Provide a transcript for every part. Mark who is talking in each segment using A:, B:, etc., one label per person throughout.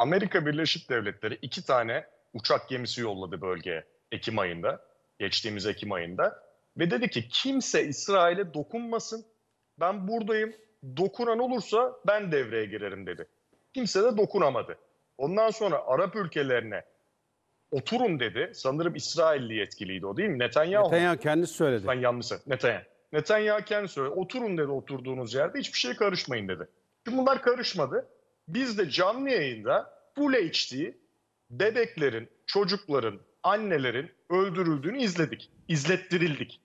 A: Amerika Birleşik Devletleri iki tane uçak gemisi yolladı bölgeye Ekim ayında, geçtiğimiz Ekim ayında. Ve dedi ki kimse İsrail'e dokunmasın, ben buradayım, dokunan olursa ben devreye girerim dedi. Kimse de dokunamadı. Ondan sonra Arap ülkelerine oturun dedi. Sanırım İsrailli yetkiliydi o değil mi? Netanyahu. Netanyahu kendisi söyledi. Ben yanlışım. Netanyahu. Netanyahu kendisi söyledi. Oturun dedi oturduğunuz yerde hiçbir şey karışmayın dedi. Şimdi bunlar karışmadı. Biz de canlı yayında Full HD bebeklerin, çocukların, annelerin öldürüldüğünü izledik, izlettirildik.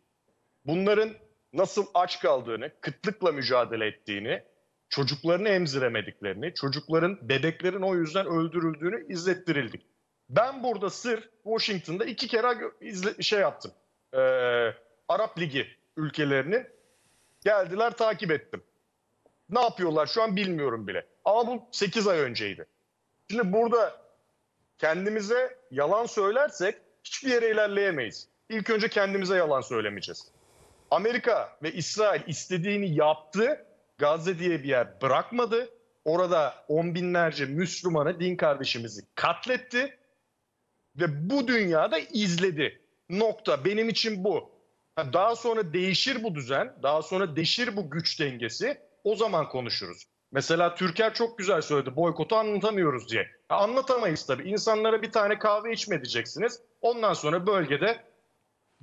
A: Bunların nasıl aç kaldığını, kıtlıkla mücadele ettiğini, çocuklarını emziremediklerini, çocukların, bebeklerin o yüzden öldürüldüğünü izlettirildik. Ben burada sır Washington'da iki kere izle, şey yaptım. Ee, Arap Ligi ülkelerini geldiler takip ettim. Ne yapıyorlar şu an bilmiyorum bile. Ama bu 8 ay önceydi. Şimdi burada kendimize yalan söylersek hiçbir yere ilerleyemeyiz. İlk önce kendimize yalan söylemeyeceğiz. Amerika ve İsrail istediğini yaptı. Gazze diye bir yer bırakmadı. Orada on binlerce Müslümanı, din kardeşimizi katletti. Ve bu dünyada izledi. Nokta. Benim için bu. Daha sonra değişir bu düzen. Daha sonra değişir bu güç dengesi. O zaman konuşuruz. Mesela Türker çok güzel söyledi. Boykotu anlatamıyoruz diye. Ya anlatamayız tabii. İnsanlara bir tane kahve içme diyeceksiniz. Ondan sonra bölgede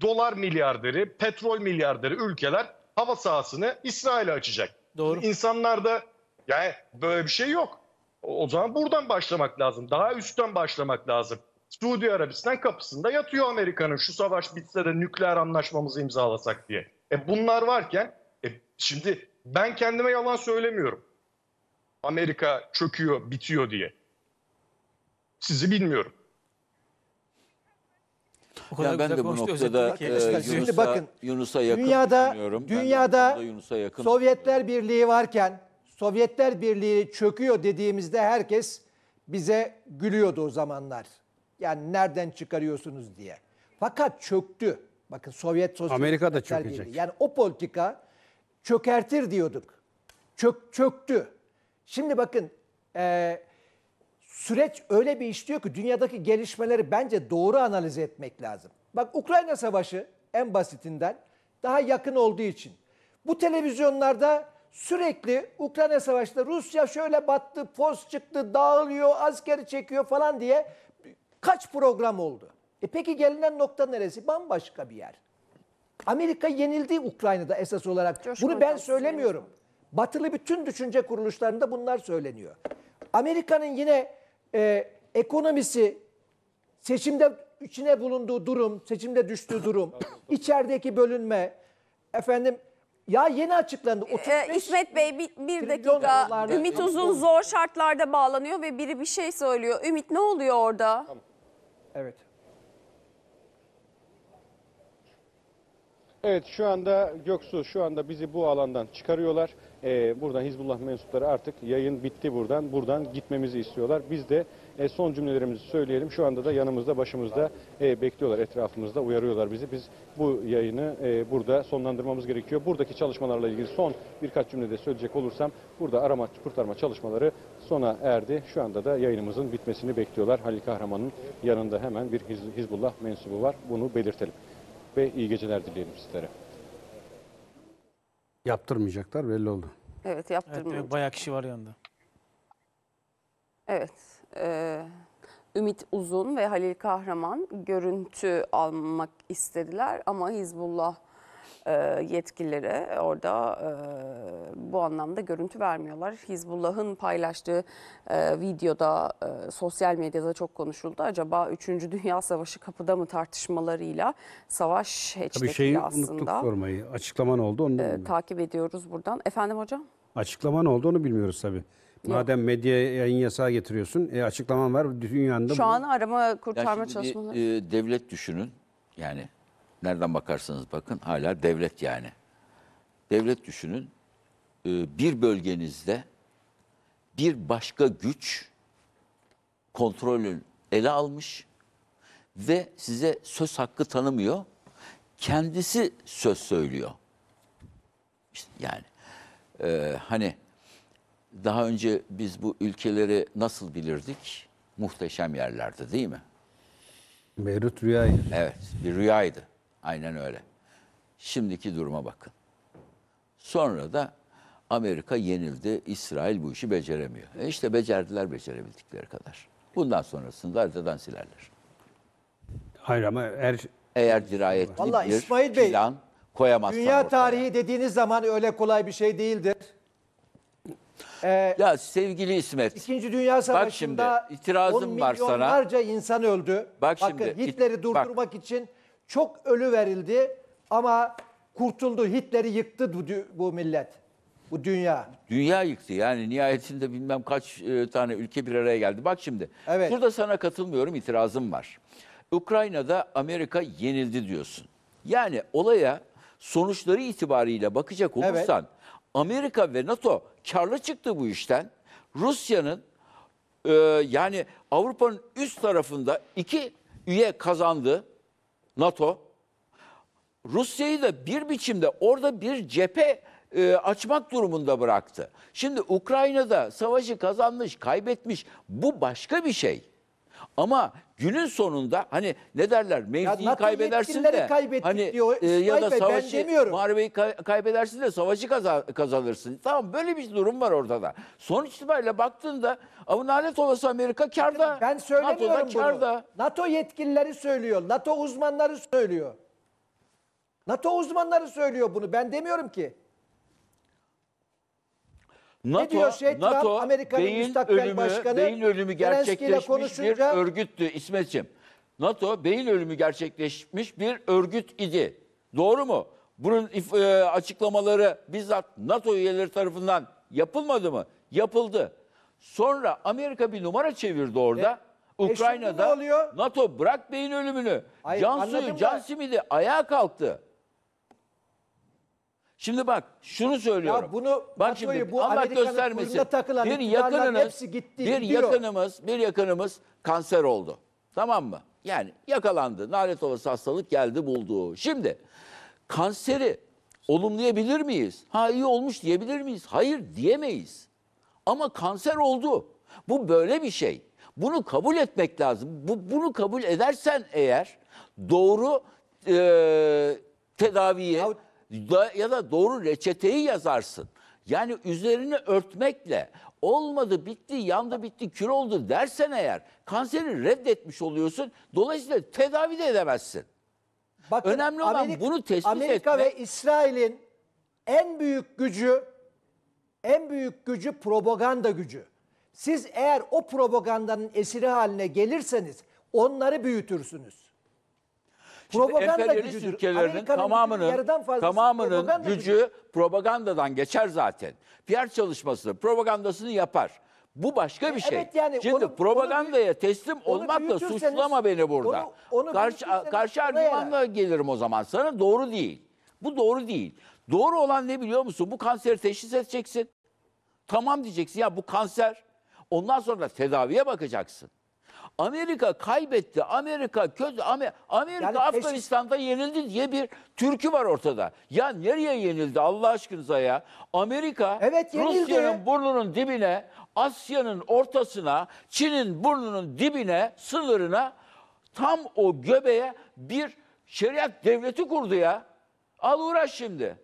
A: dolar milyarderi, petrol milyarderi ülkeler hava sahasını İsrail'e açacak. Doğru. İnsanlar da yani böyle bir şey yok. O zaman buradan başlamak lazım. Daha üstten başlamak lazım. Suudi Arabistan kapısında yatıyor Amerika'nın şu savaş bitse de nükleer anlaşmamızı imzalasak diye. E bunlar varken e şimdi ben kendime yalan söylemiyorum. Amerika çöküyor, bitiyor diye. Sizi bilmiyorum. O kadar yani ben de
B: bu noktada e, Yunus'a bakın, Yunus'a yakın dünyada, düşünüyorum. Dünyada Yunus'a yakın.
C: Sovyetler Birliği varken Sovyetler Birliği çöküyor dediğimizde herkes bize gülüyordu o zamanlar. Yani nereden çıkarıyorsunuz diye. Fakat çöktü. Bakın Sovyet sosyalistler Birliği. Amerika da çökecek. Birliği. Yani o politika çökertir diyorduk. Çök, çöktü. Şimdi bakın e, süreç öyle bir işliyor ki dünyadaki gelişmeleri bence doğru analiz etmek lazım. Bak Ukrayna Savaşı en basitinden daha yakın olduğu için. Bu televizyonlarda sürekli Ukrayna Savaşı'nda Rusya şöyle battı, poz çıktı, dağılıyor, askeri çekiyor falan diye kaç program oldu? E peki gelinen nokta neresi? Bambaşka bir yer. Amerika yenildi Ukrayna'da esas olarak. Coşkun Bunu ben söylemiyorum. Batılı bütün düşünce kuruluşlarında bunlar söyleniyor. Amerika'nın yine e, ekonomisi seçimde içine bulunduğu durum, seçimde düştüğü durum, içerideki bölünme, efendim ya yeni açıklandı. 35 ee, İsmet
B: Bey bir, bir dakika. Ümit Uzun zor şartlarda bağlanıyor ve biri bir şey söylüyor. Ümit ne oluyor orada? Tamam.
A: Evet. Evet şu anda Göksu şu anda bizi bu alandan çıkarıyorlar. Ee, buradan Hizbullah mensupları artık yayın bitti buradan. Buradan gitmemizi istiyorlar. Biz de e, son cümlelerimizi söyleyelim. Şu anda da yanımızda başımızda e, bekliyorlar etrafımızda uyarıyorlar bizi. Biz bu yayını e, burada sonlandırmamız gerekiyor. Buradaki çalışmalarla ilgili son birkaç cümlede söyleyecek olursam burada arama kurtarma çalışmaları sona erdi. Şu anda da yayınımızın bitmesini bekliyorlar. Halil Kahraman'ın yanında hemen bir Hizbullah mensubu var. Bunu belirtelim ve iyi geceler dileyelim sizlere. Yaptırmayacaklar belli oldu.
B: Evet yaptırmayacaklar. Evet, bayağı kişi var yanında. Evet. E, Ümit Uzun ve Halil Kahraman görüntü almak istediler ama Hizbullah e, yetkilileri orada e, bu anlamda görüntü vermiyorlar. Hizbullah'ın paylaştığı e, videoda e, sosyal medyada çok konuşuldu. Acaba 3. Dünya Savaşı kapıda mı tartışmalarıyla savaş Tabii şeyi hashtag'iyle unuttuk aslında
A: sormayı. Açıklaman oldu onu e,
B: takip ediyoruz buradan. Efendim hocam?
A: Açıklaman oldu onu bilmiyoruz tabii. Madem medya yayın yasağı getiriyorsun, e,
B: açıklaman var dünyanda. Şu an arama Ya kurtarma çalışmaları. e, devlet düşünün yani nereden bakarsanız bakın hala devlet yani. Devlet düşünün e, bir bölgenizde bir başka güç kontrolün ele almış ve size söz hakkı tanımıyor. Kendisi söz söylüyor. İşte yani e, hani daha önce biz bu ülkeleri nasıl bilirdik? Muhteşem yerlerdi değil mi? Beyrut rüyaydı. Evet bir rüyaydı. Aynen öyle. Şimdiki duruma bakın. Sonra da Amerika yenildi, İsrail bu işi beceremiyor. E işte becerdiler becerebildikleri kadar. Bundan sonrasında haritadan silerler. Hayır ama er... Eğer dirayetli Vallahi bir İsmail Bey, plan Dünya ortaya.
C: tarihi dediğiniz zaman öyle kolay bir şey değildir. Ee, ya sevgili İsmet. İkinci Dünya Savaşı'nda itirazım var sana. milyonlarca insan öldü. Bak şimdi, Bakın Hitler'i durdurmak bak. için çok ölü verildi ama kurtuldu. Hitler'i yıktı bu millet. Bu dünya.
B: Dünya yıktı yani nihayetinde bilmem kaç e, tane ülke bir araya geldi. Bak şimdi Evet. burada sana katılmıyorum itirazım var. Ukrayna'da Amerika yenildi diyorsun. Yani olaya sonuçları itibariyle bakacak olursan Amerika ve NATO karlı çıktı bu işten. Rusya'nın e, yani Avrupa'nın üst tarafında iki üye kazandı NATO. Rusya'yı da bir biçimde orada bir cephe e, açmak durumunda bıraktı. Şimdi Ukrayna'da savaşı kazanmış, kaybetmiş bu başka bir şey. Ama günün sonunda hani ne derler mevziyi NATO kaybedersin de hani diyor, e, ya da savaşı muharebeyi kaybedersin de savaşı kaza kazanırsın. Tamam böyle bir durum var ortada. Sonuç itibariyle baktığında ama olası Amerika
C: karda. Ben söylemiyorum NATO'da bunu. Karda. NATO yetkilileri söylüyor. NATO uzmanları söylüyor. NATO uzmanları söylüyor bunu. Ben demiyorum ki. Şey, NATO, ne şey NATO, Trump, Amerika'nın ölümü, başkanı beyin ölümü gerçekleşmiş konuşunca... bir
B: örgüttü İsmet'ciğim. NATO beyin ölümü gerçekleşmiş bir örgüt idi. Doğru mu? Bunun e, açıklamaları bizzat NATO üyeleri tarafından yapılmadı mı? Yapıldı. Sonra Amerika bir numara çevirdi orada. E, e Ukrayna'da e NATO bırak beyin ölümünü. Hayır, can suyu, can simidi ayağa kalktı. Şimdi bak şunu söylüyorum. Ya bunu bak şimdi bu Allah göstermesin. bir yakınımız hepsi gitti, bir gidiyor. yakınımız bir yakınımız kanser oldu. Tamam mı? Yani yakalandı. Nalet olası hastalık geldi buldu. Şimdi kanseri olumlayabilir miyiz? Ha iyi olmuş diyebilir miyiz? Hayır diyemeyiz. Ama kanser oldu. Bu böyle bir şey. Bunu kabul etmek lazım. Bu, bunu kabul edersen eğer doğru e, tedaviyi... Ya, ya da doğru reçeteyi yazarsın. Yani üzerini örtmekle olmadı bitti yandı bitti kür oldu dersen eğer kanseri reddetmiş oluyorsun. Dolayısıyla tedavi de edemezsin.
C: Bakın, Önemli olan Amerika, bunu tespit Amerika etmek. Amerika ve İsrail'in en büyük gücü en büyük gücü propaganda gücü. Siz eğer o propagandanın esiri haline gelirseniz onları büyütürsünüz propaganda gücüdür. ülkelerinin Amerika'nın tamamının tamamının propaganda gücü,
B: gücü propagandadan geçer zaten. PR çalışması, propagandasını yapar. Bu başka bir e, şey. Evet yani Şimdi onu, propagandaya onu, teslim onu olmakla suçlama beni burada. Onu, onu karşı karşı argümanla yarar. gelirim o zaman sana. Doğru değil. Bu doğru değil. Doğru olan ne biliyor musun? Bu kanseri teşhis edeceksin. Tamam diyeceksin ya bu kanser. Ondan sonra tedaviye bakacaksın. Amerika kaybetti. Amerika kötü. Amerika yani Afganistan'da peşin... yenildi diye bir türkü var ortada. Ya nereye yenildi Allah aşkınıza ya? Amerika evet, Rusya'nın burnunun dibine, Asya'nın ortasına, Çin'in burnunun dibine, sınırına tam o göbeğe bir şeriat devleti kurdu ya. Al uğraş şimdi.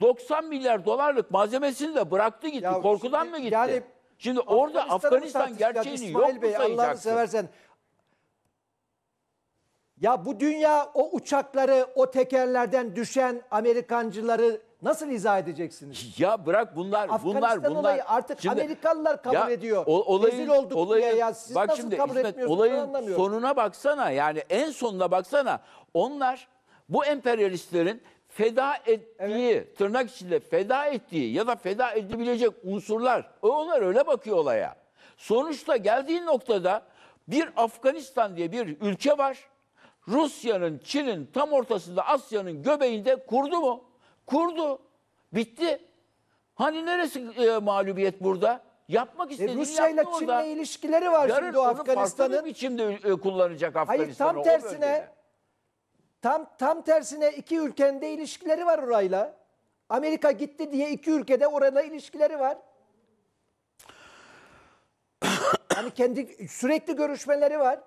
B: 90 milyar dolarlık malzemesini de bıraktı gitti. Ya Korkudan şimdi, mı gitti? Yani Şimdi orada Afganistan gerçeğini yok mu Bey, Allah'ını sayacaksın? seversen.
C: Ya bu dünya o uçakları, o tekerlerden düşen Amerikancıları nasıl izah edeceksiniz?
B: Ya bırak bunlar bunlar bunlar. olayı artık Şimdi- Amerikalılar kabul ediyor. olayın- Rezil olduk olayın- diye ya siz bak nasıl şimdi, kabul etmiyorsunuz Olayın sonuna baksana yani en sonuna baksana. Onlar bu emperyalistlerin feda ettiği, evet. tırnak içinde feda ettiği ya da feda edebilecek unsurlar. E, onlar öyle bakıyor olaya. Sonuçta geldiği noktada bir Afganistan diye bir ülke var. Rusya'nın, Çin'in tam ortasında Asya'nın göbeğinde kurdu mu? Kurdu. Bitti. Hani neresi e, mağlubiyet burada? Yapmak e, istediğini e Rusya ile Çin'le ilişkileri var Yarın şimdi Afganistan'ın. Yarın farklı bir biçimde e, kullanacak Afganistan'ı. Hayır tam tersine
C: Tam tam tersine iki ülkenin de ilişkileri var orayla. Amerika gitti diye iki ülkede orayla ilişkileri var. Yani kendi sürekli görüşmeleri var.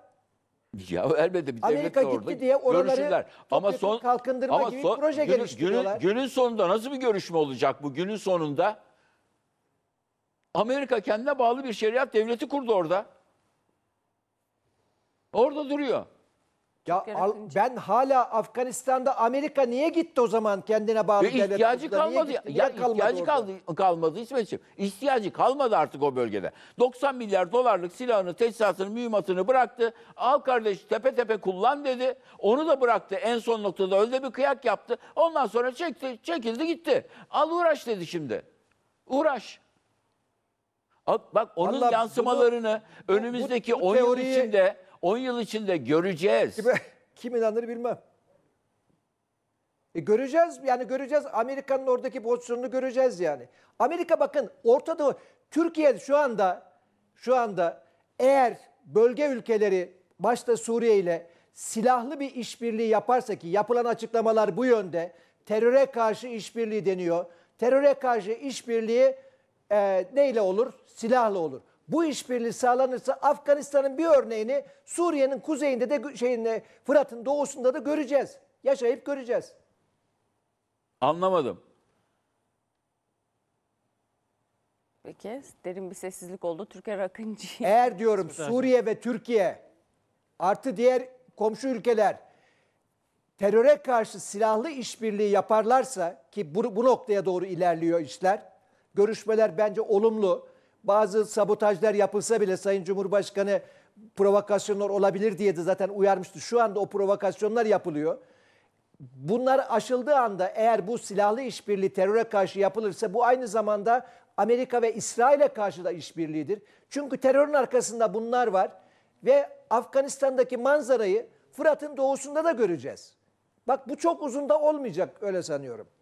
B: Ya elbette bir Amerika devlet de gitti orada diye oraları Ama son kalkındırma ama gibi son, proje günün, geliştiriyorlar. Günün, günün sonunda nasıl bir görüşme olacak bu? Günün sonunda Amerika kendine bağlı bir şeriat devleti kurdu orada.
C: Orada duruyor. Ya al, ben hala Afganistan'da Amerika niye gitti o zaman kendine bağlı devletlerle? İhtiyacı kalmadı. ya kalmadı ihtiyacı kaldı,
B: kalmadı İsmetciğim. İhtiyacı kalmadı artık o bölgede. 90 milyar dolarlık silahını, teçhizatını, mühimmatını bıraktı. Al kardeş tepe tepe kullan dedi. Onu da bıraktı. En son noktada öyle bir kıyak yaptı. Ondan sonra çekti, çekildi gitti. Al uğraş dedi şimdi. Uğraş. Bak onun Allah, yansımalarını bunu, önümüzdeki bu, bu, bu 10 teoriyi... yıl içinde 10 yıl içinde göreceğiz. Kime,
C: kim inanır bilmem. E göreceğiz yani göreceğiz Amerika'nın oradaki pozisyonunu göreceğiz yani. Amerika bakın ortada Türkiye şu anda şu anda eğer bölge ülkeleri başta Suriye ile silahlı bir işbirliği yaparsa ki yapılan açıklamalar bu yönde teröre karşı işbirliği deniyor. Teröre karşı işbirliği e, neyle olur? Silahlı olur bu işbirliği sağlanırsa Afganistan'ın bir örneğini Suriye'nin kuzeyinde de şeyinde Fırat'ın doğusunda da göreceğiz. Yaşayıp göreceğiz.
B: Anlamadım.
C: Peki derin bir sessizlik oldu. Türkiye Akıncı. Eğer diyorum Suriye ve Türkiye artı diğer komşu ülkeler teröre karşı silahlı işbirliği yaparlarsa ki bu, bu noktaya doğru ilerliyor işler. Görüşmeler bence olumlu bazı sabotajlar yapılsa bile Sayın Cumhurbaşkanı provokasyonlar olabilir diye de zaten uyarmıştı. Şu anda o provokasyonlar yapılıyor. Bunlar aşıldığı anda eğer bu silahlı işbirliği teröre karşı yapılırsa bu aynı zamanda Amerika ve İsrail'e karşı da işbirliğidir. Çünkü terörün arkasında bunlar var ve Afganistan'daki manzarayı Fırat'ın doğusunda da göreceğiz. Bak bu çok uzun da olmayacak öyle sanıyorum.